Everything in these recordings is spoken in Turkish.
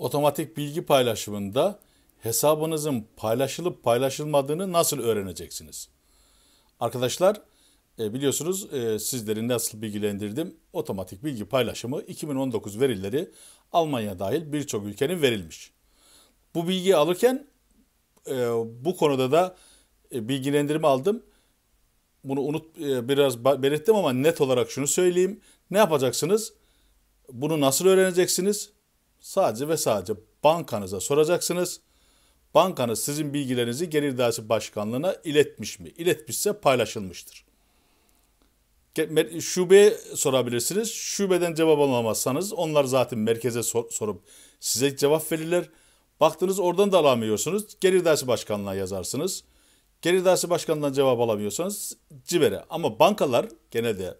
otomatik bilgi paylaşımında hesabınızın paylaşılıp paylaşılmadığını nasıl öğreneceksiniz? Arkadaşlar e, biliyorsunuz e, sizleri nasıl bilgilendirdim? Otomatik bilgi paylaşımı 2019 verileri Almanya dahil birçok ülkenin verilmiş. Bu bilgiyi alırken e, bu konuda da bilgilendirme aldım. Bunu unut biraz belirttim ama net olarak şunu söyleyeyim. Ne yapacaksınız? Bunu nasıl öğreneceksiniz? Sadece ve sadece bankanıza soracaksınız. Bankanız sizin bilgilerinizi Gelir dairesi Başkanlığı'na iletmiş mi? İletmişse paylaşılmıştır. Şubeye sorabilirsiniz. Şubeden cevap alamazsanız onlar zaten merkeze sor- sorup size cevap verirler. Baktınız oradan da alamıyorsunuz. Gelir dairesi Başkanlığı'na yazarsınız. Gelir dairesi başkanından cevap alamıyorsanız Ciber'e. Ama bankalar genelde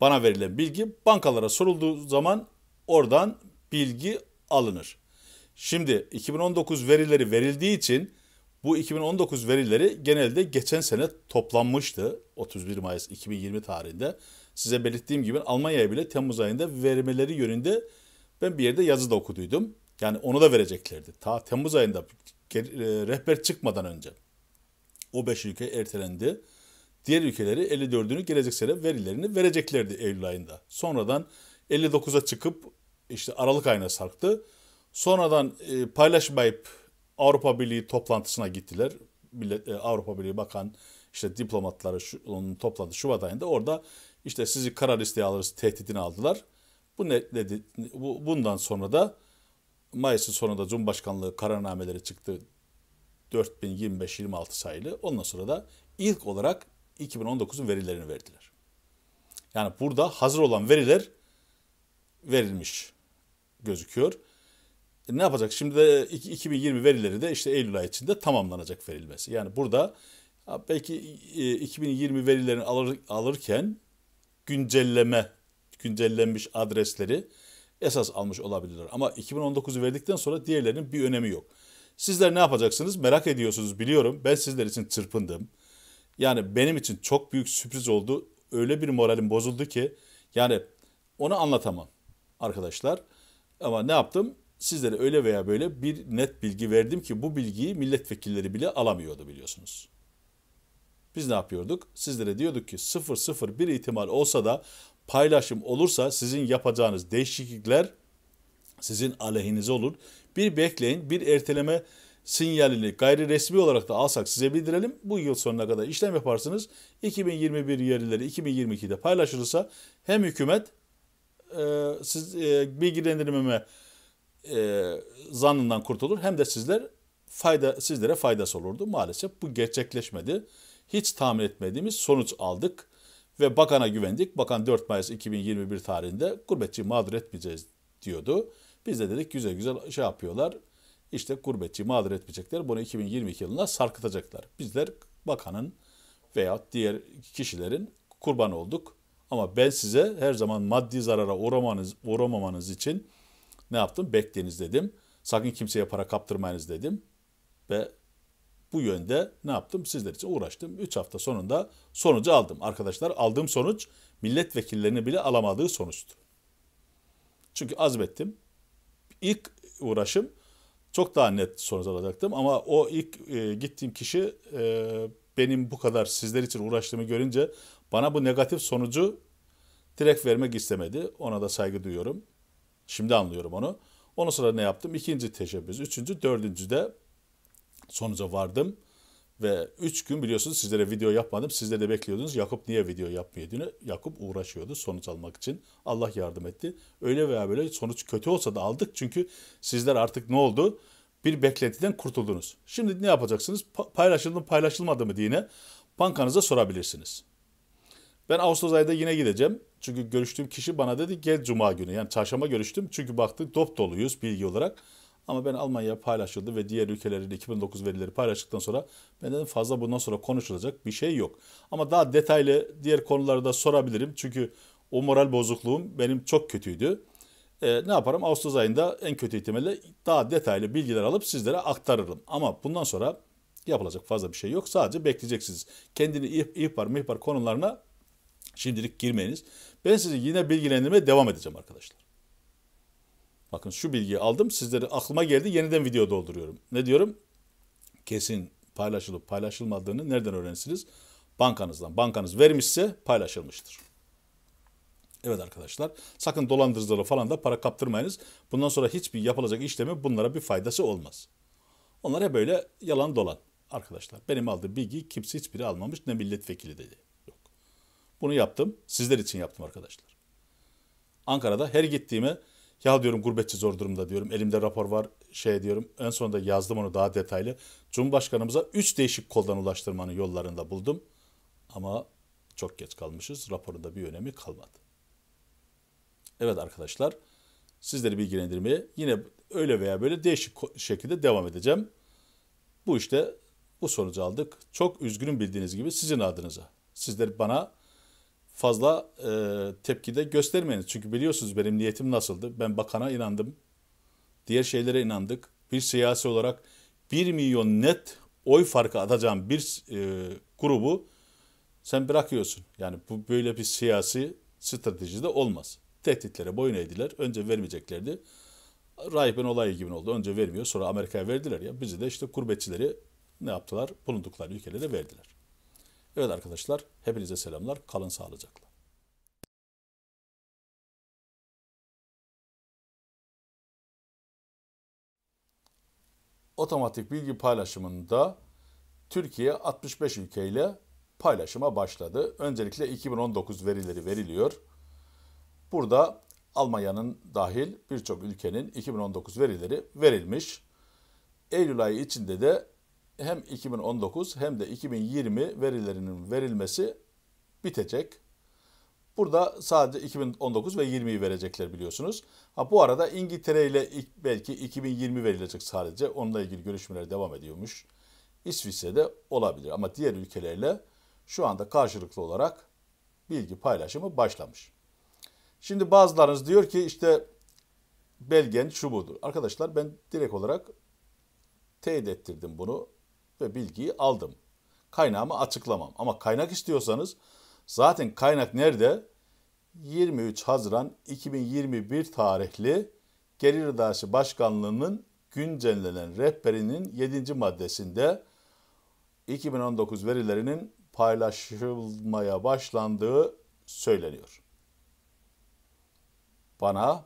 bana verilen bilgi bankalara sorulduğu zaman oradan bilgi alınır. Şimdi 2019 verileri verildiği için bu 2019 verileri genelde geçen sene toplanmıştı 31 Mayıs 2020 tarihinde. Size belirttiğim gibi Almanya'ya bile Temmuz ayında vermeleri yönünde ben bir yerde yazı da okuduydum. Yani onu da vereceklerdi. Ta Temmuz ayında e, rehber çıkmadan önce. O 5 ülke ertelendi. Diğer ülkeleri 54'ünü gelecek sene verilerini vereceklerdi Eylül ayında. Sonradan 59'a çıkıp işte Aralık ayına sarktı. Sonradan e, paylaşmayıp Avrupa Birliği toplantısına gittiler. Millet, e, Avrupa Birliği Bakan işte diplomatları şu, onun toplantı Şubat ayında orada işte sizi karar isteği alırız tehdidini aldılar. Bu ne, dedi, bu, bundan sonra da Mayıs'ın sonunda Cumhurbaşkanlığı kararnameleri çıktı. 4025-26 sayılı. Ondan sonra da ilk olarak 2019'un verilerini verdiler. Yani burada hazır olan veriler verilmiş gözüküyor. E ne yapacak? Şimdi de 2020 verileri de işte Eylül ayı içinde tamamlanacak verilmesi. Yani burada belki 2020 e, verilerini alır, alırken güncelleme, güncellenmiş adresleri esas almış olabilirler. Ama 2019'u verdikten sonra diğerlerinin bir önemi yok. Sizler ne yapacaksınız? Merak ediyorsunuz biliyorum. Ben sizler için çırpındım. Yani benim için çok büyük sürpriz oldu. Öyle bir moralim bozuldu ki yani onu anlatamam arkadaşlar. Ama ne yaptım? Sizlere öyle veya böyle bir net bilgi verdim ki bu bilgiyi milletvekilleri bile alamıyordu biliyorsunuz. Biz ne yapıyorduk? Sizlere diyorduk ki 0-0 bir ihtimal olsa da paylaşım olursa sizin yapacağınız değişiklikler sizin aleyhinize olur. Bir bekleyin, bir erteleme sinyalini gayri resmi olarak da alsak size bildirelim. Bu yıl sonuna kadar işlem yaparsınız. 2021 yerleri 2022'de paylaşılırsa hem hükümet e, siz e, bilgilendirmeme e, zannından kurtulur hem de sizler fayda sizlere faydası olurdu. Maalesef bu gerçekleşmedi. Hiç tahmin etmediğimiz sonuç aldık ve bakana güvendik. Bakan 4 Mayıs 2021 tarihinde gurbetçi mağdur etmeyeceğiz diyordu. Biz de dedik güzel güzel şey yapıyorlar. İşte gurbetçi mağdur etmeyecekler. Bunu 2022 yılına sarkıtacaklar. Bizler bakanın veya diğer kişilerin kurban olduk. Ama ben size her zaman maddi zarara uğramanız, uğramamanız için ne yaptım? Bekleyiniz dedim. Sakın kimseye para kaptırmayınız dedim. Ve bu yönde ne yaptım? Sizler için uğraştım. 3 hafta sonunda sonucu aldım. Arkadaşlar aldığım sonuç milletvekillerini bile alamadığı sonuçtu. Çünkü azmettim. İlk uğraşım çok daha net sonuç alacaktım ama o ilk e, gittiğim kişi e, benim bu kadar sizler için uğraştığımı görünce bana bu negatif sonucu direkt vermek istemedi. Ona da saygı duyuyorum. Şimdi anlıyorum onu. Onun sonra ne yaptım? İkinci teşebbüs, üçüncü, dördüncü de sonuca vardım. Ve üç gün biliyorsunuz sizlere video yapmadım. Sizler de bekliyordunuz. Yakup niye video yapmıyor diye. Yakup uğraşıyordu sonuç almak için. Allah yardım etti. Öyle veya böyle sonuç kötü olsa da aldık. Çünkü sizler artık ne oldu? Bir beklentiden kurtuldunuz. Şimdi ne yapacaksınız? Pa- paylaşıldı mı paylaşılmadı mı diye bankanıza sorabilirsiniz. Ben Ağustos ayında yine gideceğim. Çünkü görüştüğüm kişi bana dedi gel cuma günü. Yani çarşamba görüştüm. Çünkü baktık dop doluyuz bilgi olarak. Ama ben Almanya paylaşıldı ve diğer ülkelerin 2009 verileri paylaştıktan sonra ben dedim fazla bundan sonra konuşulacak bir şey yok. Ama daha detaylı diğer konularda sorabilirim. Çünkü o moral bozukluğum benim çok kötüydü. Ee, ne yaparım? Ağustos ayında en kötü ihtimalle daha detaylı bilgiler alıp sizlere aktarırım. Ama bundan sonra yapılacak fazla bir şey yok. Sadece bekleyeceksiniz. Kendini ihbar mihbar konularına Şimdilik girmeyiniz. Ben sizi yine bilgilendirmeye devam edeceğim arkadaşlar. Bakın şu bilgiyi aldım. Sizleri aklıma geldi. Yeniden video dolduruyorum. Ne diyorum? Kesin paylaşılıp paylaşılmadığını nereden öğrensiniz? Bankanızdan. Bankanız vermişse paylaşılmıştır. Evet arkadaşlar sakın dolandırıcılara falan da para kaptırmayınız. Bundan sonra hiçbir yapılacak işlemi bunlara bir faydası olmaz. Onlar hep böyle yalan dolan arkadaşlar. Benim aldığım bilgiyi kimse hiçbiri almamış ne milletvekili dedi. Bunu yaptım. Sizler için yaptım arkadaşlar. Ankara'da her gittiğime ya diyorum gurbetçi zor durumda diyorum. Elimde rapor var şey diyorum. En sonunda yazdım onu daha detaylı. Cumhurbaşkanımıza 3 değişik koldan ulaştırmanın yollarında buldum. Ama çok geç kalmışız. Raporunda bir önemi kalmadı. Evet arkadaşlar. Sizleri bilgilendirmeye yine öyle veya böyle değişik şekilde devam edeceğim. Bu işte bu sonucu aldık. Çok üzgünüm bildiğiniz gibi sizin adınıza. Sizler bana fazla e, tepkide göstermeyiniz. Çünkü biliyorsunuz benim niyetim nasıldı. Ben bakana inandım. Diğer şeylere inandık. Bir siyasi olarak 1 milyon net oy farkı atacağım bir e, grubu sen bırakıyorsun. Yani bu böyle bir siyasi strateji de olmaz. Tehditlere boyun eğdiler. Önce vermeyeceklerdi. Rahip'in olayı gibi oldu. Önce vermiyor sonra Amerika'ya verdiler ya. Bizi de işte kurbetçileri ne yaptılar? Bulundukları ülkelere verdiler. Evet arkadaşlar, hepinize selamlar. Kalın sağlıcakla. Otomatik bilgi paylaşımında Türkiye 65 ülkeyle paylaşıma başladı. Öncelikle 2019 verileri veriliyor. Burada Almanya'nın dahil birçok ülkenin 2019 verileri verilmiş. Eylül ayı içinde de hem 2019 hem de 2020 verilerinin verilmesi bitecek. Burada sadece 2019 ve 20'yi verecekler biliyorsunuz. Ha bu arada İngiltere ile ilk belki 2020 verilecek sadece. Onunla ilgili görüşmeler devam ediyormuş. İsviçre'de olabilir ama diğer ülkelerle şu anda karşılıklı olarak bilgi paylaşımı başlamış. Şimdi bazılarınız diyor ki işte belgen şu budur. Arkadaşlar ben direkt olarak teyit ettirdim bunu ve bilgiyi aldım. Kaynağımı açıklamam. Ama kaynak istiyorsanız zaten kaynak nerede? 23 Haziran 2021 tarihli Gelir İdaresi Başkanlığı'nın güncellenen rehberinin 7. maddesinde 2019 verilerinin paylaşılmaya başlandığı söyleniyor. Bana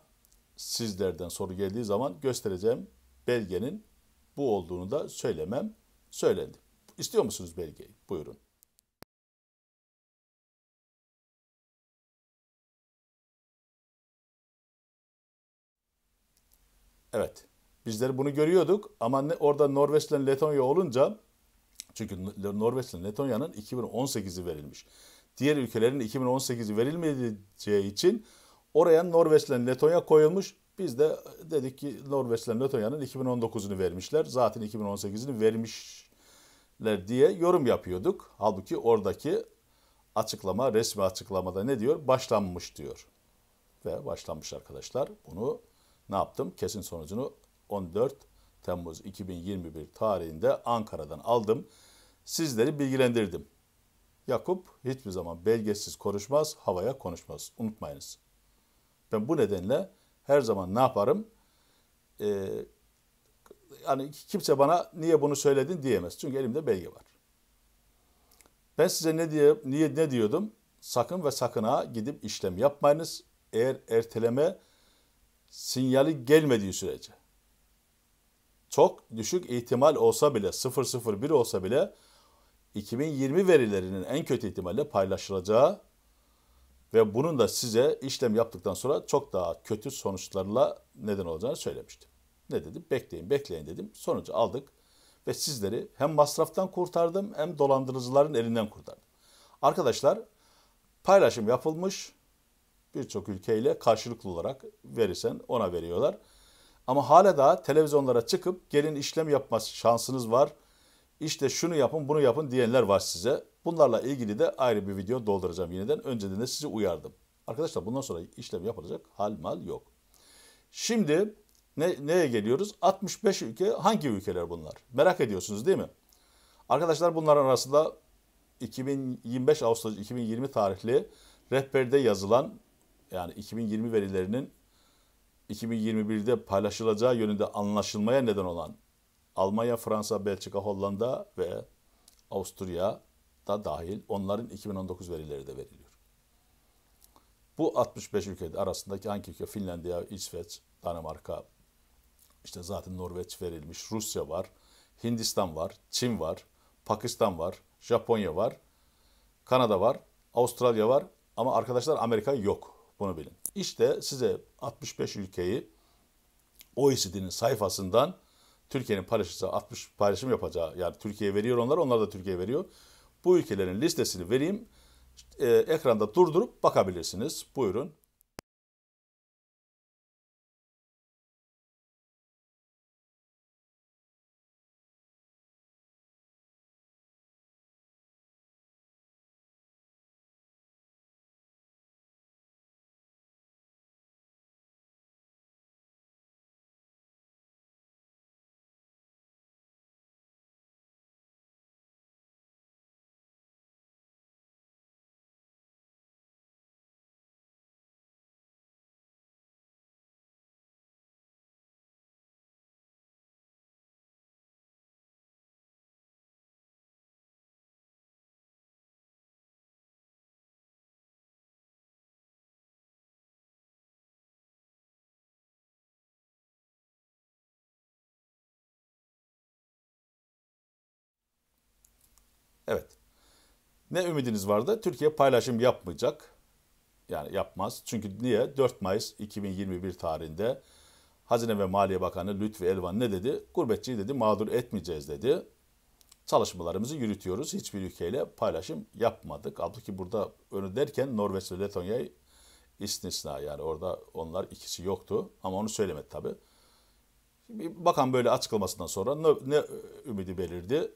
sizlerden soru geldiği zaman göstereceğim belgenin bu olduğunu da söylemem söylendi. İstiyor musunuz belgeyi? Buyurun. Evet. Bizler bunu görüyorduk ama ne, orada Norveç Letonya olunca çünkü Norveç Letonya'nın 2018'i verilmiş. Diğer ülkelerin 2018'i verilmeyeceği için oraya Norveç Letonya koyulmuş. Biz de dedik ki Norveç'le Lötonya'nın 2019'unu vermişler. Zaten 2018'ini vermişler diye yorum yapıyorduk. Halbuki oradaki açıklama, resmi açıklamada ne diyor? Başlanmış diyor. Ve başlanmış arkadaşlar. Bunu ne yaptım? Kesin sonucunu 14 Temmuz 2021 tarihinde Ankara'dan aldım. Sizleri bilgilendirdim. Yakup hiçbir zaman belgesiz konuşmaz, havaya konuşmaz. Unutmayınız. Ben bu nedenle her zaman ne yaparım? Ee, yani kimse bana niye bunu söyledin diyemez. Çünkü elimde belge var. Ben size ne diye niye ne diyordum? Sakın ve sakına gidip işlem yapmayınız. Eğer erteleme sinyali gelmediği sürece. Çok düşük ihtimal olsa bile 001 olsa bile 2020 verilerinin en kötü ihtimalle paylaşılacağı ve bunun da size işlem yaptıktan sonra çok daha kötü sonuçlarla neden olacağını söylemiştim. Ne dedim? Bekleyin, bekleyin dedim. Sonucu aldık ve sizleri hem masraftan kurtardım hem dolandırıcıların elinden kurtardım. Arkadaşlar paylaşım yapılmış birçok ülkeyle karşılıklı olarak verirsen ona veriyorlar. Ama hala daha televizyonlara çıkıp gelin işlem yapma şansınız var işte şunu yapın bunu yapın diyenler var size. Bunlarla ilgili de ayrı bir video dolduracağım yeniden. Önceden de sizi uyardım. Arkadaşlar bundan sonra işlem yapılacak hal mal yok. Şimdi ne, neye geliyoruz? 65 ülke hangi ülkeler bunlar? Merak ediyorsunuz değil mi? Arkadaşlar bunların arasında 2025 Ağustos 2020 tarihli rehberde yazılan yani 2020 verilerinin 2021'de paylaşılacağı yönünde anlaşılmaya neden olan Almanya, Fransa, Belçika, Hollanda ve Avusturya da dahil onların 2019 verileri de veriliyor. Bu 65 ülke arasındaki hangi ülke? Finlandiya, İsveç, Danimarka, işte zaten Norveç verilmiş, Rusya var, Hindistan var, Çin var, Pakistan var, Japonya var, Kanada var, Avustralya var ama arkadaşlar Amerika yok. Bunu bilin. İşte size 65 ülkeyi OECD'nin sayfasından Türkiye'nin paylaşırsa 60 paylaşım yapacağı yani Türkiye'ye veriyor onlar onlar da Türkiye'ye veriyor. Bu ülkelerin listesini vereyim. E, ekranda durdurup bakabilirsiniz. Buyurun. Evet. Ne ümidiniz vardı? Türkiye paylaşım yapmayacak. Yani yapmaz. Çünkü niye? 4 Mayıs 2021 tarihinde Hazine ve Maliye Bakanı Lütfi Elvan ne dedi? Gurbetçiyi dedi mağdur etmeyeceğiz dedi. Çalışmalarımızı yürütüyoruz. Hiçbir ülkeyle paylaşım yapmadık. Halbuki burada önü derken Norveç ve Letonya'yı istisna yani orada onlar ikisi yoktu ama onu söylemedi tabii. bakan böyle açıklamasından sonra ne, ne ümidi belirdi?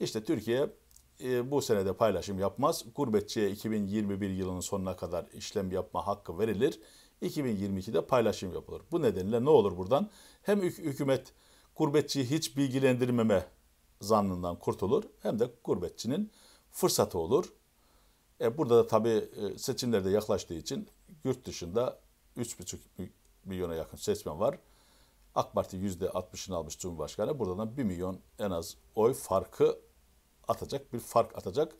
İşte Türkiye e, bu senede paylaşım yapmaz. Gurbetçiye 2021 yılının sonuna kadar işlem yapma hakkı verilir. 2022'de paylaşım yapılır. Bu nedenle ne olur buradan? Hem hükümet gurbetçiyi hiç bilgilendirmeme zannından kurtulur hem de gurbetçinin fırsatı olur. E burada da tabii e, seçimlerde yaklaştığı için yurt dışında 3,5 milyona yakın seçmen var. AK Parti %60'ını almış Cumhurbaşkanı. Buradan 1 milyon en az oy farkı atacak, bir fark atacak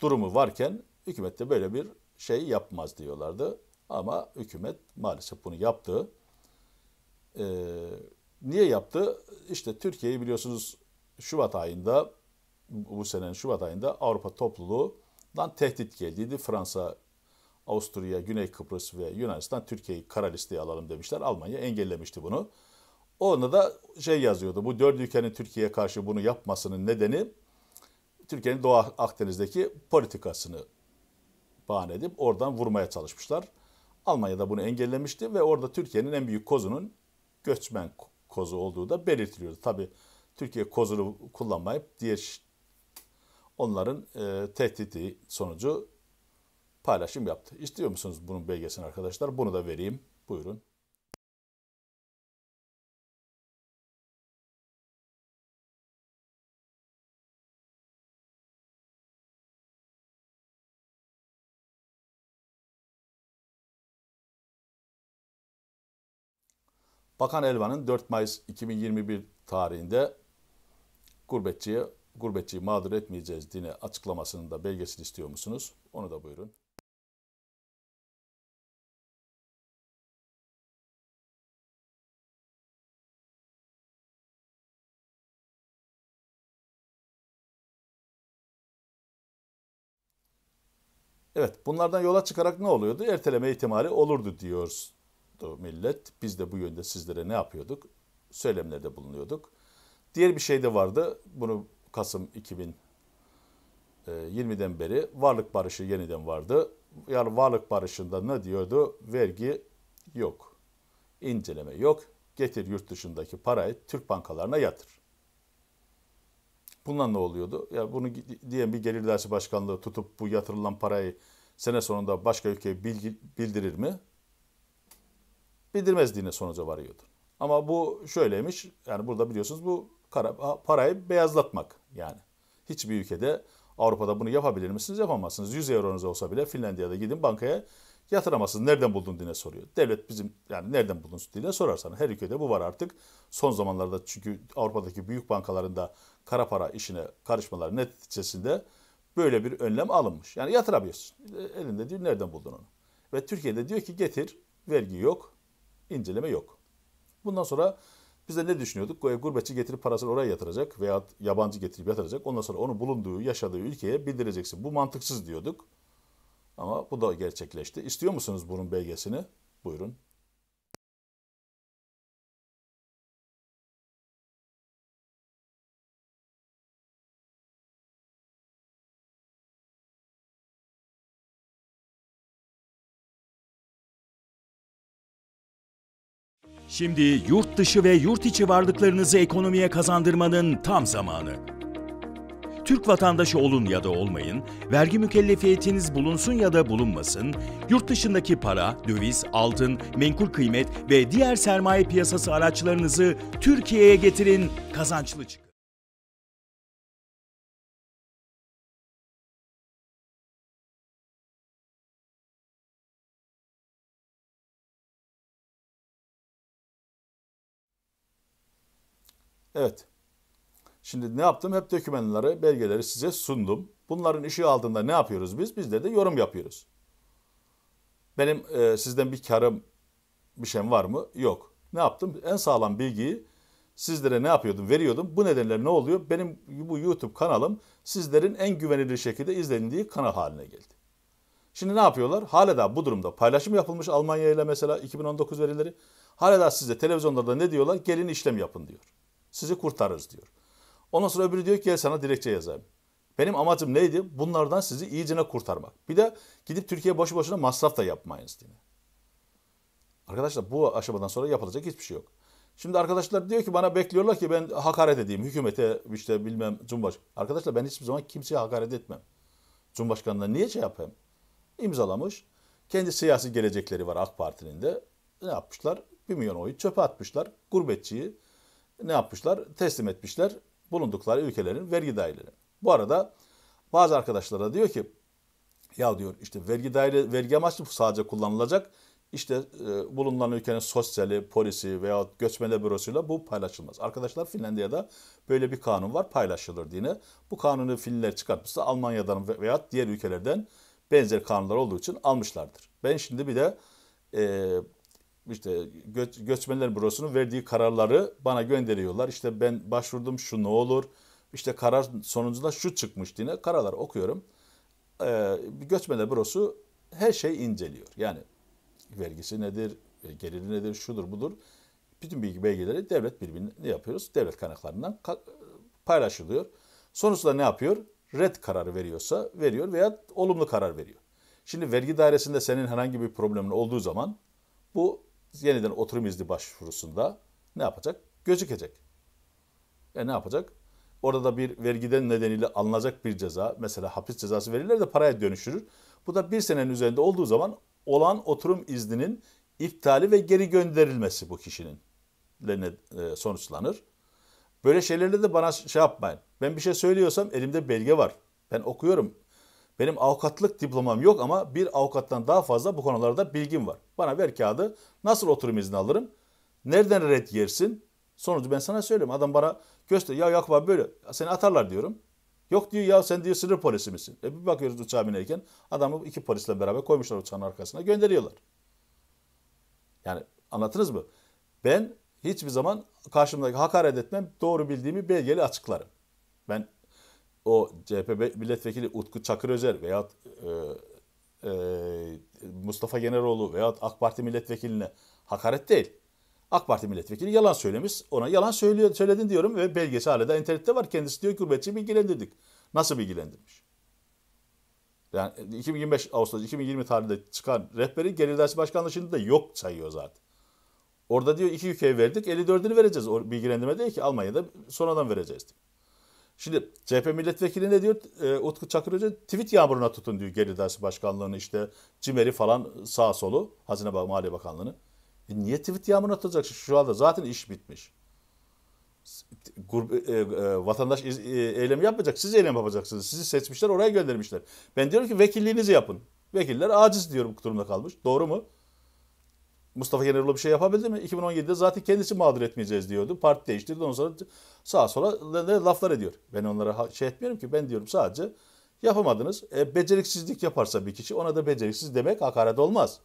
durumu varken hükümette böyle bir şey yapmaz diyorlardı. Ama hükümet maalesef bunu yaptı. Ee, niye yaptı? İşte Türkiye'yi biliyorsunuz Şubat ayında, bu senenin Şubat ayında Avrupa topluluğundan tehdit geldiydi. Fransa, Avusturya, Güney Kıbrıs ve Yunanistan Türkiye'yi kara listeye alalım demişler. Almanya engellemişti bunu. Onda da şey yazıyordu. Bu dört ülkenin Türkiye'ye karşı bunu yapmasının nedeni Türkiye'nin Doğu Akdeniz'deki politikasını bahane edip oradan vurmaya çalışmışlar. Almanya da bunu engellemişti ve orada Türkiye'nin en büyük kozunun göçmen kozu olduğu da belirtiliyordu. Tabi Türkiye kozunu kullanmayıp diğer onların e, tehdidi sonucu paylaşım yaptı. İstiyor musunuz bunun belgesini arkadaşlar? Bunu da vereyim. Buyurun. Bakan Elvan'ın 4 Mayıs 2021 tarihinde gurbetçiye gurbetçiyi mağdur etmeyeceğiz dine açıklamasının da belgesini istiyor musunuz? Onu da buyurun. Evet bunlardan yola çıkarak ne oluyordu? Erteleme ihtimali olurdu diyoruz yapıyordu millet. Biz de bu yönde sizlere ne yapıyorduk? Söylemlerde bulunuyorduk. Diğer bir şey de vardı. Bunu Kasım 2020'den e, beri varlık barışı yeniden vardı. Yani varlık barışında ne diyordu? Vergi yok. İnceleme yok. Getir yurt dışındaki parayı Türk bankalarına yatır. Bundan ne oluyordu? Ya bunu diyen bir gelir dersi başkanlığı tutup bu yatırılan parayı sene sonunda başka ülkeye bildirir mi? bildirmez dine sonuca varıyordu. Ama bu şöyleymiş. Yani burada biliyorsunuz bu kara, parayı beyazlatmak yani. Hiçbir ülkede Avrupa'da bunu yapabilir misiniz? Yapamazsınız. 100 euronuz olsa bile Finlandiya'da gidin bankaya yatıramazsınız. Nereden buldun diye soruyor. Devlet bizim yani nereden buldun diye sorarsan her ülkede bu var artık. Son zamanlarda çünkü Avrupa'daki büyük bankalarında kara para işine karışmalar neticesinde böyle bir önlem alınmış. Yani yatırabiliyorsun. E, elinde diyor nereden buldun onu. Ve Türkiye'de diyor ki getir vergi yok inceleme yok. Bundan sonra biz de ne düşünüyorduk? Gurbetçi getirip parasını oraya yatıracak veya yabancı getirip yatıracak. Ondan sonra onu bulunduğu, yaşadığı ülkeye bildireceksin. Bu mantıksız diyorduk. Ama bu da gerçekleşti. İstiyor musunuz bunun belgesini? Buyurun. Şimdi yurt dışı ve yurt içi varlıklarınızı ekonomiye kazandırmanın tam zamanı. Türk vatandaşı olun ya da olmayın, vergi mükellefiyetiniz bulunsun ya da bulunmasın, yurt dışındaki para, döviz, altın, menkul kıymet ve diğer sermaye piyasası araçlarınızı Türkiye'ye getirin, kazançlı çıkın. Evet. Şimdi ne yaptım? Hep dokümanları, belgeleri size sundum. Bunların işi aldığında ne yapıyoruz biz? Bizler de yorum yapıyoruz. Benim e, sizden bir karım, bir şeyim var mı? Yok. Ne yaptım? En sağlam bilgiyi sizlere ne yapıyordum? Veriyordum. Bu nedenle ne oluyor? Benim bu YouTube kanalım sizlerin en güvenilir şekilde izlendiği kanal haline geldi. Şimdi ne yapıyorlar? Hala da bu durumda paylaşım yapılmış Almanya ile mesela 2019 verileri. Hala da size televizyonlarda ne diyorlar? Gelin işlem yapın diyor sizi kurtarırız diyor. Ondan sonra öbürü diyor ki gel sana dilekçe yazayım. Benim amacım neydi? Bunlardan sizi iyicine kurtarmak. Bir de gidip Türkiye boşu boşuna masraf da yapmayınız diye. Arkadaşlar bu aşamadan sonra yapılacak hiçbir şey yok. Şimdi arkadaşlar diyor ki bana bekliyorlar ki ben hakaret edeyim. Hükümete işte bilmem Cumhurbaşkanı. Arkadaşlar ben hiçbir zaman kimseye hakaret etmem. Cumhurbaşkanına niye şey yapayım? İmzalamış. Kendi siyasi gelecekleri var AK Parti'nin de. Ne yapmışlar? Bir milyon oyu çöpe atmışlar. Gurbetçiyi ne yapmışlar? Teslim etmişler bulundukları ülkelerin vergi daireleri. Bu arada bazı arkadaşlara diyor ki ya diyor işte vergi daire vergi amaçlı sadece kullanılacak. İşte e, bulunan ülkenin sosyali, polisi veya göçmenler bürosuyla bu paylaşılmaz. Arkadaşlar Finlandiya'da böyle bir kanun var paylaşılır diye. Bu kanunu Finliler çıkartmışsa Almanya'dan veya diğer ülkelerden benzer kanunlar olduğu için almışlardır. Ben şimdi bir de e, işte göç, göçmenler bürosunun verdiği kararları bana gönderiyorlar. İşte ben başvurdum şu ne olur. İşte karar sonucunda şu çıkmış diye kararlar okuyorum. Ee, göçmenler bürosu her şey inceliyor. Yani vergisi nedir, e, geliri nedir, şudur budur. Bütün bilgi belgeleri devlet birbirine ne yapıyoruz? Devlet kaynaklarından e, paylaşılıyor. Sonuçta ne yapıyor? Red kararı veriyorsa veriyor veya olumlu karar veriyor. Şimdi vergi dairesinde senin herhangi bir problemin olduğu zaman bu yeniden oturum izni başvurusunda ne yapacak? Gözükecek. E ne yapacak? Orada da bir vergiden nedeniyle alınacak bir ceza, mesela hapis cezası verirler de paraya dönüşürür. Bu da bir senenin üzerinde olduğu zaman olan oturum izninin iptali ve geri gönderilmesi bu kişinin e, sonuçlanır. Böyle şeylerle de bana şey yapmayın. Ben bir şey söylüyorsam elimde belge var. Ben okuyorum. Benim avukatlık diplomam yok ama bir avukattan daha fazla bu konularda bilgim var. Bana ver kağıdı. Nasıl oturum izni alırım? Nereden red yersin? Sonucu ben sana söyleyeyim. Adam bana göster. Ya Yakup abi böyle. Seni atarlar diyorum. Yok diyor ya sen diyor sınır polisi misin? E bir bakıyoruz uçağa binerken adamı iki polisle beraber koymuşlar uçağın arkasına gönderiyorlar. Yani anlattınız mı? Ben hiçbir zaman karşımdaki hakaret etmem doğru bildiğimi belgeli açıklarım. Ben o CHP milletvekili Utku Çakır Özer veya e, e, Mustafa Generoğlu veya AK Parti milletvekiline hakaret değil. AK Parti milletvekili yalan söylemiş. Ona yalan söylüyor, söyledin diyorum ve belgesi hala da internette var. Kendisi diyor ki gurbetçi bilgilendirdik. Nasıl bilgilendirmiş? Yani 2025 Ağustos 2020 tarihinde çıkan rehberi Gelir Dersi Başkanlığı şimdi de yok sayıyor zaten. Orada diyor iki ülkeye verdik 54'ünü vereceğiz. O bilgilendirme değil ki Almanya'da sonradan vereceğiz diyor. Şimdi CHP milletvekili ne diyor? E, Utku Çakır Hoca tweet yağmuruna tutun diyor Geri Dersi Başkanlığı'nı işte Cimer'i falan sağ solu Hazine ve Maliye Bakanlığı'nı. E, niye tweet yağmuruna tutulacak? Şu anda zaten iş bitmiş. Gurbe, e, e, vatandaş e, eylemi yapmayacak. Siz eylem yapacaksınız. Sizi seçmişler oraya göndermişler. Ben diyorum ki vekilliğinizi yapın. Vekiller aciz diyorum durumda kalmış. Doğru mu? Mustafa Keneroğlu bir şey yapabildi mi? 2017'de zaten kendisi mağdur etmeyeceğiz diyordu. Parti değiştirdi. Ondan sonra sağa sola laflar ediyor. Ben onlara şey etmiyorum ki. Ben diyorum sadece yapamadınız. E, beceriksizlik yaparsa bir kişi ona da beceriksiz demek hakaret olmaz.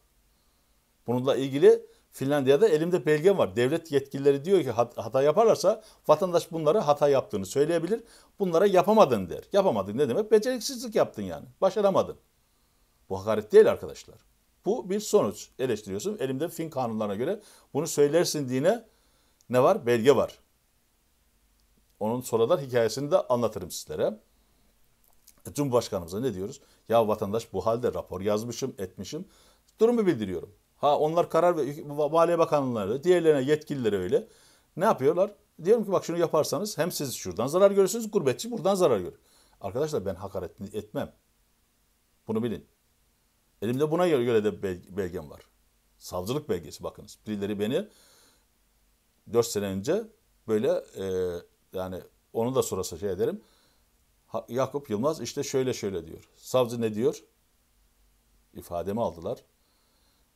Bununla ilgili Finlandiya'da elimde belgem var. Devlet yetkilileri diyor ki hata yaparlarsa vatandaş bunlara hata yaptığını söyleyebilir. Bunlara yapamadın der. Yapamadın ne demek? Beceriksizlik yaptın yani. Başaramadın. Bu hakaret değil arkadaşlar. Bu bir sonuç eleştiriyorsun. Elimde fin kanunlarına göre bunu söylersin diye ne var? Belge var. Onun sonradan hikayesini de anlatırım sizlere. E, Cumhurbaşkanımıza ne diyoruz? Ya vatandaş bu halde rapor yazmışım, etmişim. Durumu bildiriyorum. Ha onlar karar ve Maliye Bakanlığı'na diğerlerine yetkililere öyle. Ne yapıyorlar? Diyorum ki bak şunu yaparsanız hem siz şuradan zarar görürsünüz, gurbetçi buradan zarar görür. Arkadaşlar ben hakaret etmem. Bunu bilin. Elimde buna göre de belgem var. Savcılık belgesi bakınız. Birileri beni 4 sene önce böyle e, yani onu da sorasa şey ederim. Yakup Yılmaz işte şöyle şöyle diyor. Savcı ne diyor? İfademi aldılar.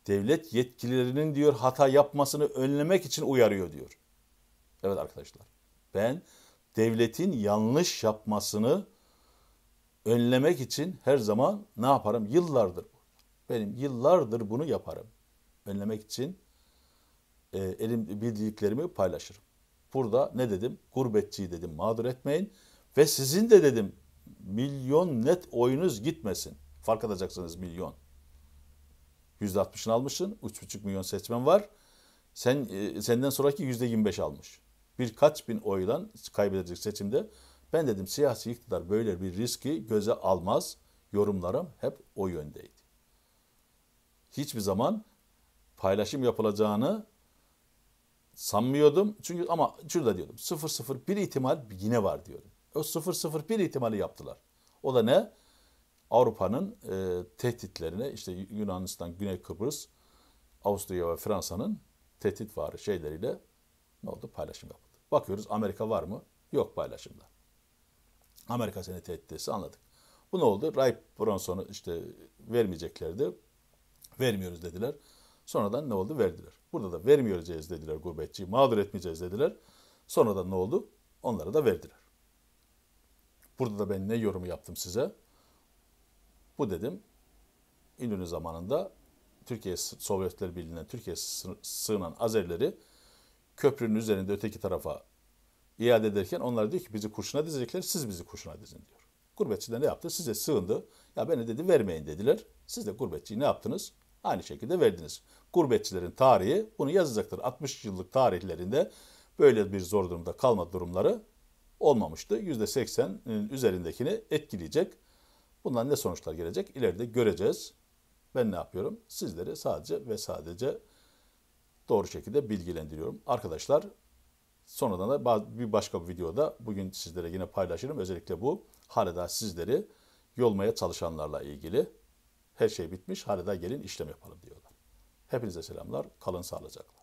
Devlet yetkililerinin diyor hata yapmasını önlemek için uyarıyor diyor. Evet arkadaşlar. Ben devletin yanlış yapmasını önlemek için her zaman ne yaparım? Yıllardır benim yıllardır bunu yaparım. Önlemek için e, elim bildiklerimi paylaşırım. Burada ne dedim? Gurbetçiyi dedim mağdur etmeyin. Ve sizin de dedim milyon net oyunuz gitmesin. Fark edeceksiniz milyon. %60'ını almışsın. 3,5 milyon seçmen var. Sen e, senden sonraki %25 almış. Birkaç bin oyla kaybedecek seçimde ben dedim siyasi iktidar böyle bir riski göze almaz. Yorumlarım hep o yöndeydi hiçbir zaman paylaşım yapılacağını sanmıyordum. Çünkü ama şurada diyordum 001 ihtimal yine var diyorum. O 001 ihtimali yaptılar. O da ne? Avrupa'nın e, tehditlerine işte Yunanistan, Güney Kıbrıs, Avusturya ve Fransa'nın tehdit var şeyleriyle ne oldu? Paylaşım yapıldı. Bakıyoruz Amerika var mı? Yok paylaşımda. Amerika seni tehdit etse anladık. Bu ne oldu? Ray Bronson'u işte vermeyeceklerdi. Vermiyoruz dediler. Sonradan ne oldu? Verdiler. Burada da vermeyeceğiz dediler gurbetçiyi. Mağdur etmeyeceğiz dediler. Sonradan ne oldu? Onlara da verdiler. Burada da ben ne yorumu yaptım size? Bu dedim İnönü zamanında Türkiye Sovyetler Birliği'ne Türkiye sığınan Azerileri köprünün üzerinde öteki tarafa iade ederken onlar diyor ki bizi kurşuna dizecekler siz bizi kurşuna dizin diyor. Gurbetçi de ne yaptı? Size sığındı. Ya beni dedi vermeyin dediler. Siz de gurbetçiyi ne yaptınız? Aynı şekilde verdiniz. Gurbetçilerin tarihi bunu yazacaktır. 60 yıllık tarihlerinde böyle bir zor durumda kalma durumları olmamıştı. %80'in üzerindekini etkileyecek. Bundan ne sonuçlar gelecek İleride göreceğiz. Ben ne yapıyorum? Sizleri sadece ve sadece doğru şekilde bilgilendiriyorum. Arkadaşlar sonradan da bir başka bir videoda bugün sizlere yine paylaşırım. Özellikle bu hala sizleri yolmaya çalışanlarla ilgili her şey bitmiş. Hadi gelin işlem yapalım diyorlar. Hepinize selamlar. Kalın sağlıcakla.